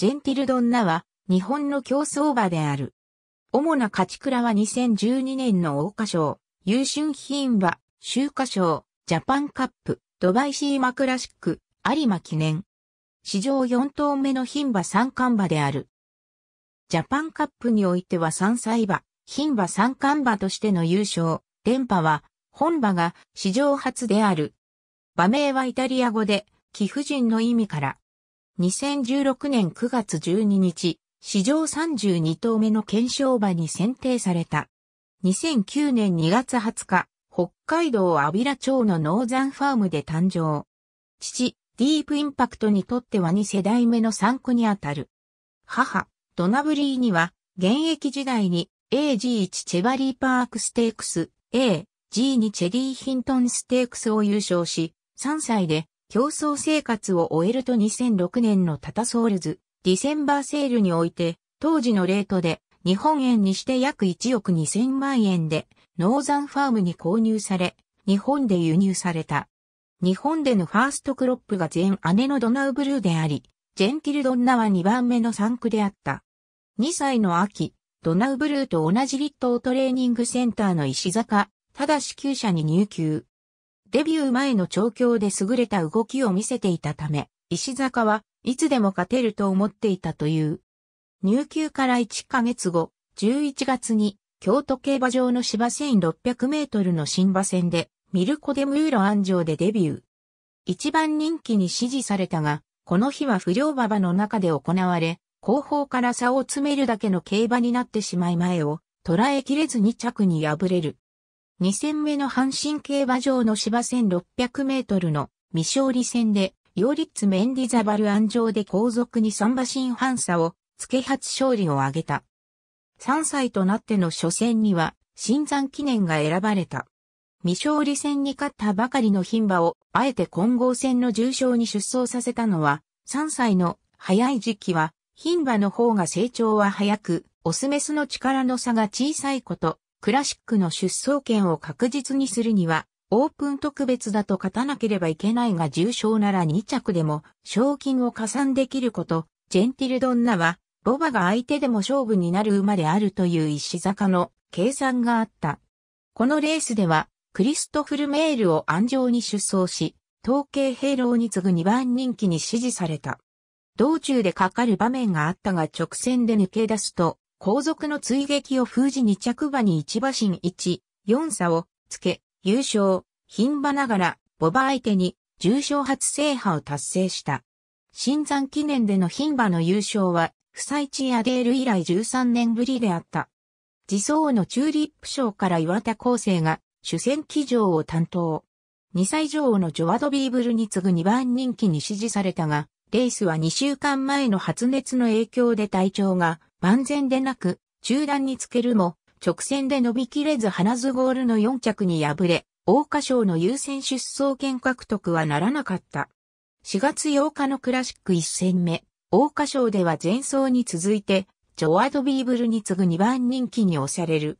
ジェンティルドンナは日本の競走馬である。主な勝ち倉は2012年の桜花賞、優春品馬、秋華賞、ジャパンカップ、ドバイシーマクラシック、有馬記念。史上4頭目の牝馬三冠馬である。ジャパンカップにおいては3歳馬、牝馬三冠馬としての優勝、連覇は、本馬が史上初である。馬名はイタリア語で、貴婦人の意味から、2016年9月12日、史上32頭目の検証馬に選定された。2009年2月20日、北海道安平町のノーザンファームで誕生。父、ディープインパクトにとっては2世代目の参考にあたる。母、ドナブリーには、現役時代に AG1 チェバリーパークステークス、A、G2 チェリーヒントンステークスを優勝し、3歳で競争生活を終えると2006年のタタソールズ、ディセンバーセールにおいて、当時のレートで日本円にして約1億2000万円でノーザンファームに購入され、日本で輸入された。日本でのファーストクロップが全姉のドナウブルーであり、ジェンティルドンナは2番目の産区であった。2歳の秋、ドナウブルーと同じ立東トレーニングセンターの石坂、ただし厩舎に入級。デビュー前の調教で優れた動きを見せていたため、石坂はいつでも勝てると思っていたという。入球から1ヶ月後、11月に京都競馬場の芝1600メートルの新馬戦でミルコ・デ・ムーロ安城でデビュー。一番人気に支持されたが、この日は不良馬場の中で行われ、後方から差を詰めるだけの競馬になってしまい前を捉えきれずに着に敗れる。2戦目の阪神競馬場の芝1600メートルの未勝利戦で、ヨリッツ・メンディザバル安城で後続に3馬身半差を付け初勝利を挙げた。3歳となっての初戦には、新山記念が選ばれた。未勝利戦に勝ったばかりの牝馬を、あえて混合戦の重賞に出走させたのは、3歳の早い時期は、牝馬の方が成長は早く、オスメスの力の差が小さいこと、クラシックの出走権を確実にするには、オープン特別だと勝たなければいけないが重賞なら2着でも賞金を加算できること、ジェンティルドンナは、ボバが相手でも勝負になる馬であるという石坂の計算があった。このレースでは、クリストフル・メールを安城に出走し、統計兵糧に次ぐ2番人気に支持された。道中でかかる場面があったが直線で抜け出すと、後続の追撃を封じ2着馬に一馬身一、四差をつけ、優勝、牝馬ながら、ボバ相手に重賞初制覇を達成した。新山記念での牝馬の優勝は、不採地アデール以来13年ぶりであった。自走のチューリップ賞から岩田厚生が主戦騎乗を担当。2歳女王のジョワドビーブルに次ぐ2番人気に支持されたが、レースは2週間前の発熱の影響で体調が万全でなく、中段につけるも、直線で伸びきれず花ズゴールの4着に敗れ、大花賞の優先出走権獲得はならなかった。4月8日のクラシック1戦目、大花賞では前走に続いて、ジョアドビーブルに次ぐ2番人気に押される。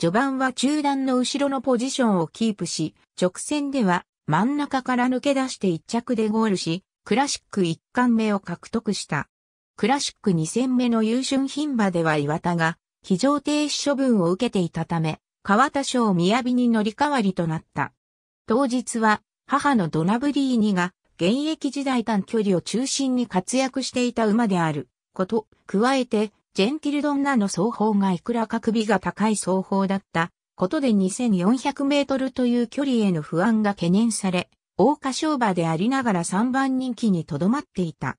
序盤は中段の後ろのポジションをキープし、直線では真ん中から抜け出して1着でゴールし、クラシック1冠目を獲得した。クラシック2戦目の優春品馬では岩田が非常停止処分を受けていたため、川田賞火に乗り換わりとなった。当日は母のドナブリーニが現役時代短距離を中心に活躍していた馬であること、加えてジェンティルドンナの走法がいくらか首が高い走法だったことで2400メートルという距離への不安が懸念され、大賀賞馬でありながら3番人気にとどまっていた。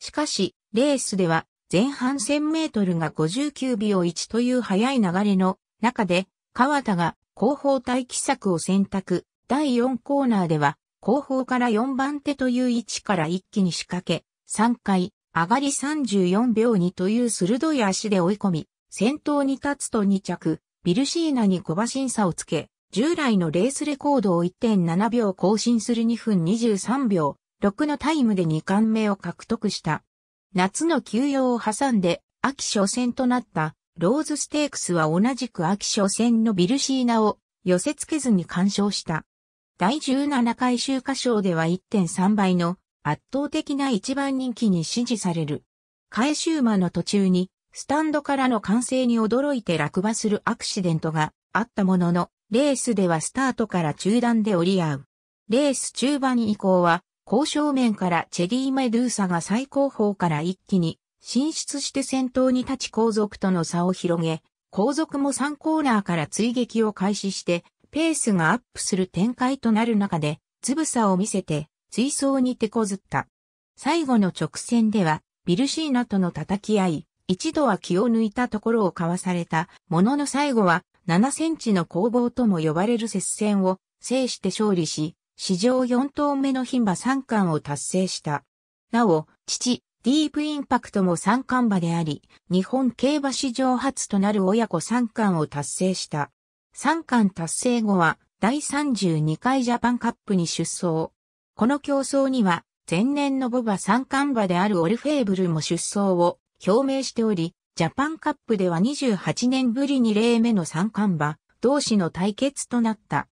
しかし、レースでは前半1000メートルが59秒1という速い流れの中で、川田が後方待機策を選択。第4コーナーでは、後方から4番手という位置から一気に仕掛け、3回、上がり34秒2という鋭い足で追い込み、先頭に立つと2着、ビルシーナに小馬審査をつけ、従来のレースレコードを1.7秒更新する2分23秒6のタイムで2冠目を獲得した。夏の休養を挟んで秋初戦となったローズステークスは同じく秋初戦のビルシーナを寄せ付けずに完勝した。第17回集歌賞では1.3倍の圧倒的な一番人気に支持される。回収馬の途中にスタンドからの歓声に驚いて落馬するアクシデントがあったものの、レースではスタートから中断で折り合う。レース中盤以降は、交渉面からチェリー・メドゥーサが最高峰から一気に進出して先頭に立ち後続との差を広げ、後続も3コーナーから追撃を開始して、ペースがアップする展開となる中で、つぶさを見せて、追走に手こずった。最後の直線では、ビルシーナとの叩き合い、一度は気を抜いたところをかわされた、ものの最後は、7センチの攻防とも呼ばれる接戦を制して勝利し、史上4頭目の牝馬三冠を達成した。なお、父、ディープインパクトも三冠馬であり、日本競馬史上初となる親子三冠を達成した。三冠達成後は、第32回ジャパンカップに出走。この競争には、前年のボバ三冠馬であるオルフェーブルも出走を表明しており、ジャパンカップでは28年ぶり2例目の三冠馬、同士の対決となった。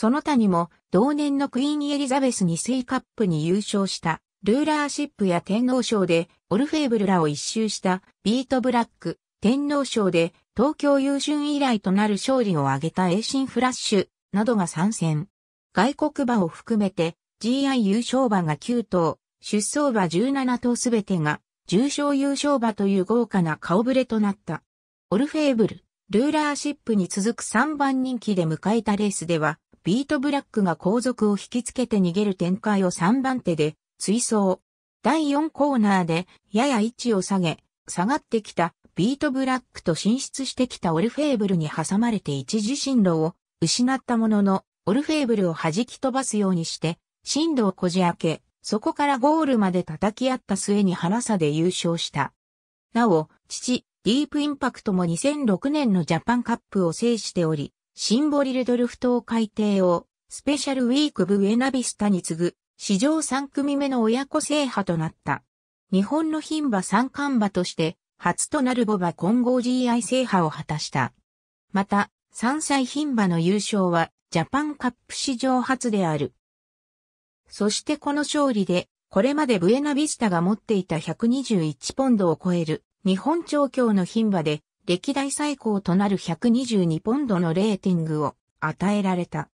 その他にも、同年のクイーンエリザベス2世カップに優勝した、ルーラーシップや天皇賞で、オルフェーブルらを一周した、ビートブラック、天皇賞で、東京優春以来となる勝利を挙げた英進フラッシュ、などが参戦。外国馬を含めて、GI 優勝馬が9頭、出走馬17頭すべてが、重賞優勝馬という豪華な顔ぶれとなった。オルフェーブル、ルーラーシップに続く3番人気で迎えたレースでは、ビートブラックが後続を引きつけて逃げる展開を3番手で追走。第4コーナーでやや位置を下げ、下がってきたビートブラックと進出してきたオルフェーブルに挟まれて一時進路を失ったものの、オルフェーブルを弾き飛ばすようにして、進路をこじ開け、そこからゴールまで叩き合った末に花差で優勝した。なお、父、ディープインパクトも2006年のジャパンカップを制しており、シンボリルドルフ島海底をスペシャルウィークブエナビスタに次ぐ史上3組目の親子制覇となった。日本の牝馬三冠馬として初となるボバ混合 GI 制覇を果たした。また、3歳牝馬の優勝はジャパンカップ史上初である。そしてこの勝利で、これまでブエナビスタが持っていた121ポンドを超える日本調教の牝馬で歴代最高となる122ポンドのレーティングを与えられた。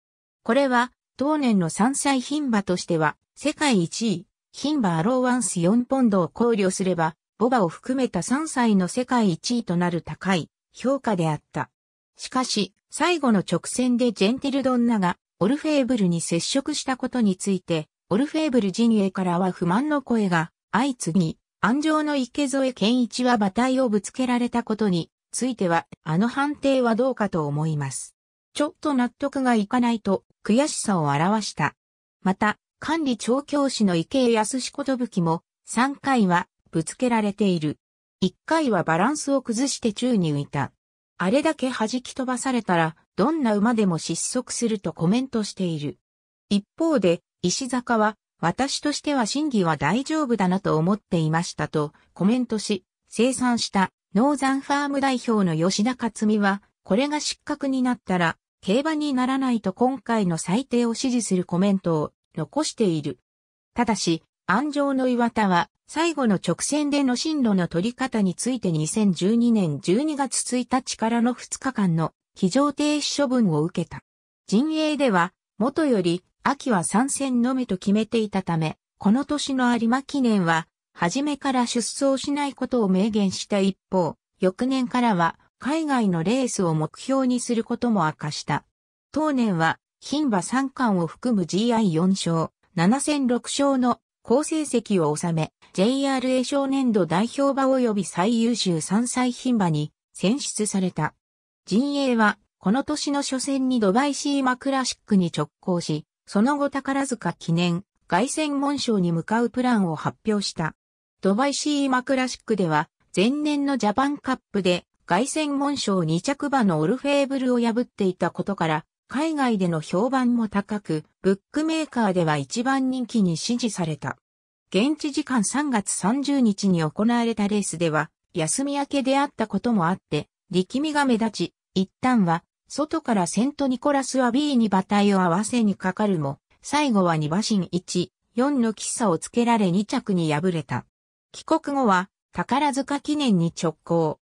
これは、当年の山菜品馬としては、世界1位、品馬アローワンス4ポンドを考慮すれば、ボバを含めた3歳の世界1位となる高い評価であった。しかし、最後の直線でジェンティルドンナがオルフェーブルに接触したことについて、オルフェーブル陣営からは不満の声が相次ぎ、安城の池添健一は馬体をぶつけられたことについては、あの判定はどうかと思います。ちょっと納得がいかないと、悔しさを表した。また、管理調教師の池江康子とぶきも、3回は、ぶつけられている。1回はバランスを崩して宙に浮いた。あれだけ弾き飛ばされたら、どんな馬でも失速するとコメントしている。一方で、石坂は、私としては審議は大丈夫だなと思っていましたとコメントし、生産したノーザンファーム代表の吉田克美は、これが失格になったら、競馬にならないと今回の裁定を支持するコメントを残している。ただし、安城の岩田は、最後の直線での進路の取り方について2012年12月1日からの2日間の非常停止処分を受けた。陣営では、元より、秋は参戦のみと決めていたため、この年の有馬記念は、初めから出走しないことを明言した一方、翌年からは海外のレースを目標にすることも明かした。当年は、牝馬3冠を含む GI4 勝、7戦6勝の好成績を収め、JRA 少年度代表馬及び最優秀3歳牝馬に選出された。陣営は、この年の初戦にドバイシーマクラシックに直行し、その後宝塚記念、凱旋門賞に向かうプランを発表した。ドバイシーマクラシックでは、前年のジャパンカップで、凱旋門賞2着馬のオルフェーブルを破っていたことから、海外での評判も高く、ブックメーカーでは一番人気に支持された。現地時間3月30日に行われたレースでは、休み明けであったこともあって、力みが目立ち、一旦は、外からセントニコラスは B に馬体を合わせにかかるも、最後は2馬身1、4の喫茶をつけられ2着に敗れた。帰国後は宝塚記念に直行。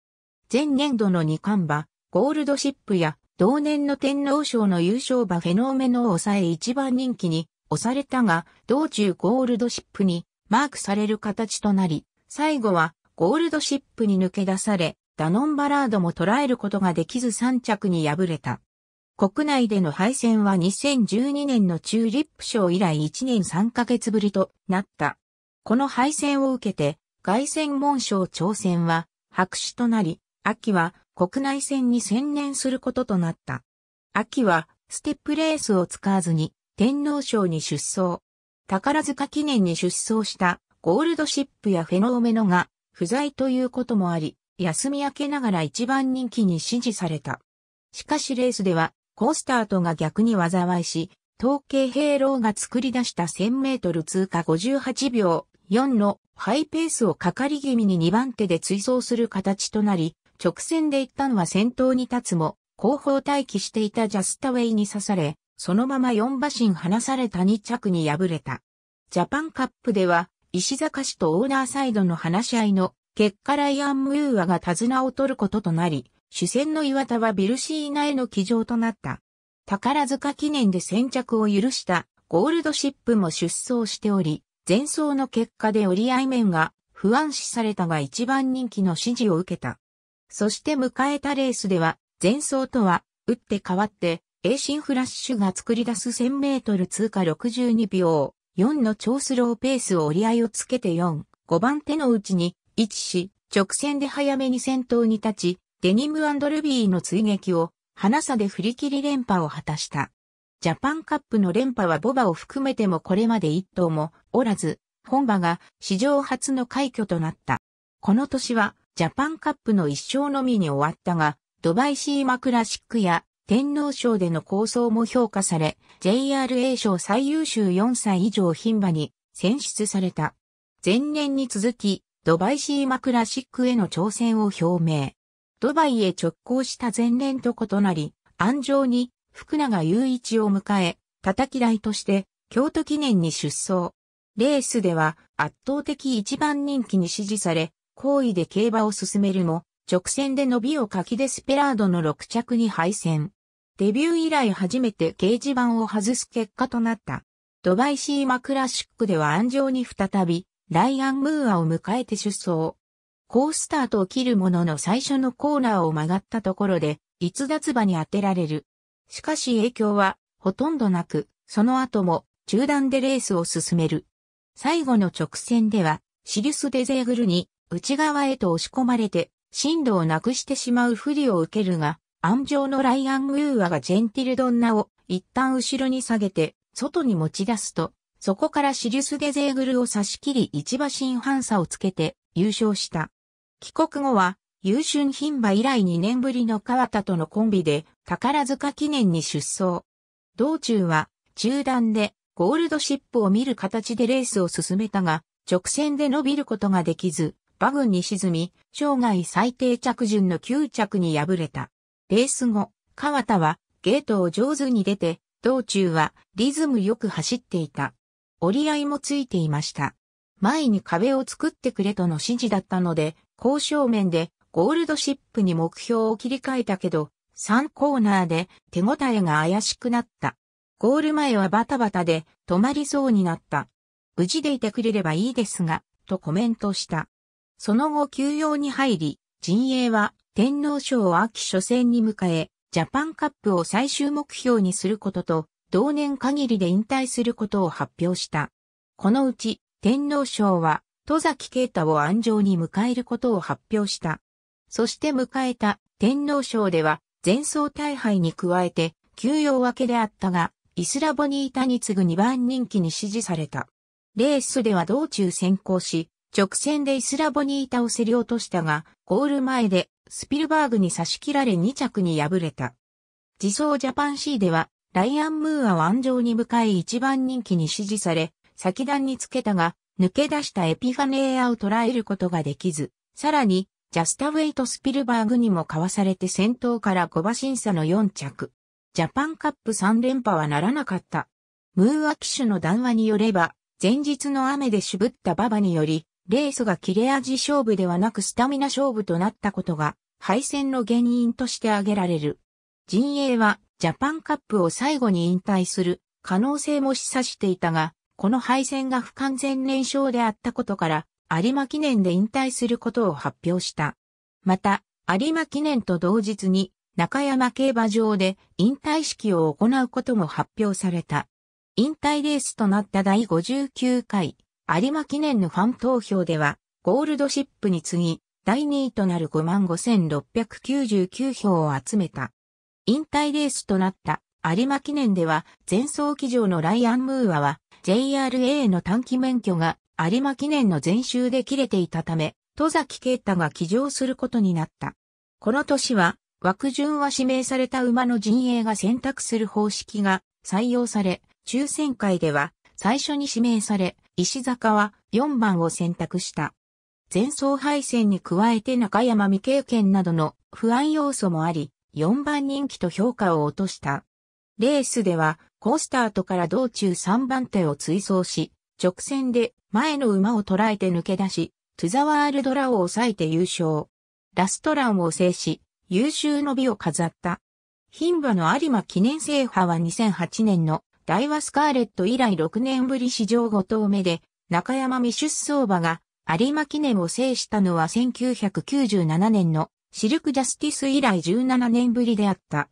前年度の二冠馬、ゴールドシップや同年の天皇賞の優勝馬フェノーメノを抑え一番人気に押されたが、道中ゴールドシップにマークされる形となり、最後はゴールドシップに抜け出され、ダノンバラードも捉えることができず3着に敗れた。国内での敗戦は2012年のチューリップ賞以来1年3ヶ月ぶりとなった。この敗戦を受けて、外戦門賞挑戦は白紙となり、秋は国内戦に専念することとなった。秋はステップレースを使わずに天皇賞に出走。宝塚記念に出走したゴールドシップやフェノーメノが不在ということもあり、休み明けながら一番人気に支持された。しかしレースでは、コースタートが逆に災いし、統計兵老が作り出した1000メートル通過58秒4のハイペースをかかり気味に2番手で追走する形となり、直線で行ったのは先頭に立つも、後方待機していたジャスタウェイに刺され、そのまま4馬身離された2着に敗れた。ジャパンカップでは、石坂氏とオーナーサイドの話し合いの結果ライアン・ムーアが手綱を取ることとなり、主戦の岩田はビルシーナへの騎乗となった。宝塚記念で先着を許したゴールドシップも出走しており、前走の結果で折り合い面が不安視されたが一番人気の支持を受けた。そして迎えたレースでは、前走とは、打って変わって、エシフラッシュが作り出す1000メートル通過62秒、4の超スローペースを折り合いをつけて4、5番手のうちに、位置し、直線で早めに先頭に立ち、デニムルビーの追撃を、花さで振り切り連覇を果たした。ジャパンカップの連覇はボバを含めてもこれまで一頭もおらず、本馬が史上初の快挙となった。この年はジャパンカップの一勝のみに終わったが、ドバイシーマクラシックや天皇賞での構想も評価され、JRA 賞最優秀4歳以上牝馬に選出された。前年に続き、ドバイシーマクラシックへの挑戦を表明。ドバイへ直行した前年と異なり、安城に福永雄一を迎え、叩き台として京都記念に出走。レースでは圧倒的一番人気に支持され、好意で競馬を進めるも、直線で伸びをかきデスペラードの6着に敗戦。デビュー以来初めて掲示板を外す結果となった。ドバイシーマクラシックでは安城に再び、ライアン・ムーアを迎えて出走。ースタートを切るものの最初のコーナーを曲がったところで、逸脱馬に当てられる。しかし影響はほとんどなく、その後も中断でレースを進める。最後の直線では、シリュス・デゼーグルに内側へと押し込まれて、進路をなくしてしまう不利を受けるが、安城のライアン・ムーアがジェンティルドンナを一旦後ろに下げて、外に持ち出すと、そこからシリュス・デゼーグルを差し切り一馬身反差をつけて優勝した。帰国後は優春牝馬以来2年ぶりの川田とのコンビで宝塚記念に出走。道中は中断でゴールドシップを見る形でレースを進めたが、直線で伸びることができず、馬群に沈み、生涯最低着順の9着に敗れた。レース後、川田はゲートを上手に出て、道中はリズムよく走っていた。折り合いもついていました。前に壁を作ってくれとの指示だったので、交渉面でゴールドシップに目標を切り替えたけど、3コーナーで手応えが怪しくなった。ゴール前はバタバタで止まりそうになった。無事でいてくれればいいですが、とコメントした。その後休養に入り、陣営は天皇賞を秋初戦に迎え、ジャパンカップを最終目標にすることと、同年限りで引退することを発表した。このうち、天皇賞は、戸崎啓太を安城に迎えることを発表した。そして迎えた天皇賞では前走大敗に加えて休養分けであったが、イスラボニータに次ぐ2番人気に支持された。レースでは道中先行し、直線でイスラボニータを競り落としたが、ゴール前でスピルバーグに差し切られ2着に敗れた。自走ジャパン C では、ライアン・ムーアを安城に迎え1番人気に支持され、先段につけたが、抜け出したエピファネーアを捉えることができず、さらにジャスタウェイト・スピルバーグにも交わされて先頭から5馬審査の4着。ジャパンカップ3連覇はならなかった。ムーア騎手の談話によれば、前日の雨で渋った馬場により、レースが切れ味勝負ではなくスタミナ勝負となったことが、敗戦の原因として挙げられる。陣営は、ジャパンカップを最後に引退する可能性も示唆していたが、この敗戦が不完全燃焼であったことから、有馬記念で引退することを発表した。また、有馬記念と同日に中山競馬場で引退式を行うことも発表された。引退レースとなった第59回有馬記念のファン投票では、ゴールドシップに次ぎ、第2位となる55,699票を集めた。引退レースとなった有馬記念では、前走騎乗のライアン・ムーアは、JRA の短期免許が有馬記念の前週で切れていたため、戸崎啓太が騎乗することになった。この年は、枠順は指名された馬の陣営が選択する方式が採用され、抽選会では最初に指名され、石坂は4番を選択した。前走敗戦に加えて中山未経験などの不安要素もあり、4番人気と評価を落とした。レースでは、コースタートから道中3番手を追走し、直線で前の馬を捉えて抜け出し、トゥザワールドラを抑えて優勝。ラストランを制し、優秀の美を飾った。牝馬の有馬記念制覇は2008年のダイワスカーレット以来6年ぶり史上5頭目で、中山未出走馬が有馬記念を制したのは1997年のシルクジャスティス以来17年ぶりであった。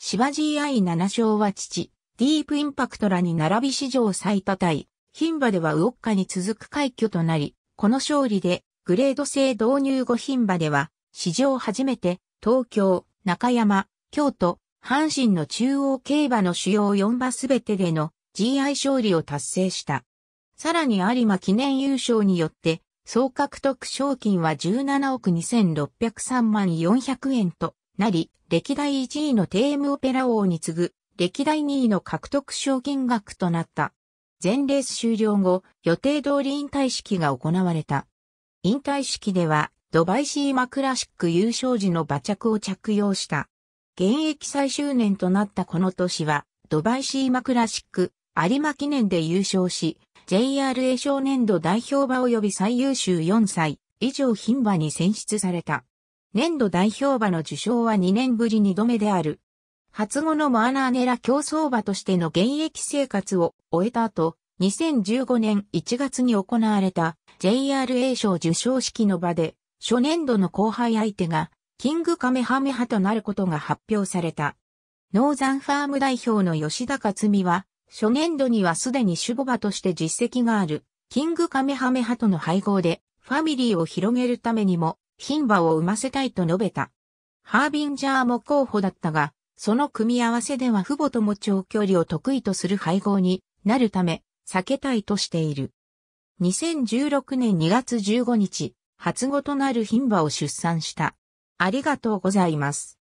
シバ GI7 勝は父、ディープインパクトらに並び史上最多対、牝馬ではウオッカに続く快挙となり、この勝利でグレード制導入後牝馬では、史上初めて東京、中山、京都、阪神の中央競馬の主要4馬すべてでの GI 勝利を達成した。さらに有馬記念優勝によって、総獲得賞金は17億2603万400円となり、歴代1位のテームオペラ王に次ぐ、歴代2位の獲得賞金額となった。全レース終了後、予定通り引退式が行われた。引退式では、ドバイシーマクラシック優勝時の馬着を着用した。現役最終年となったこの年は、ドバイシーマクラシック、有馬記念で優勝し、JRA 少年度代表馬及び最優秀4歳以上牝馬に選出された。年度代表馬の受賞は2年ぶり2度目である。初後のマーナーネラ競争馬としての現役生活を終えた後、2015年1月に行われた JRA 賞受賞式の場で、初年度の後輩相手が、キングカメハメハとなることが発表された。ノーザンファーム代表の吉田克美は、初年度にはすでに守護馬として実績がある、キングカメハメハとの配合で、ファミリーを広げるためにも、牝馬を産ませたいと述べた。ハービンジャーも候補だったが、その組み合わせでは父母とも長距離を得意とする配合になるため、避けたいとしている。2016年2月15日、初子となる牝馬を出産した。ありがとうございます。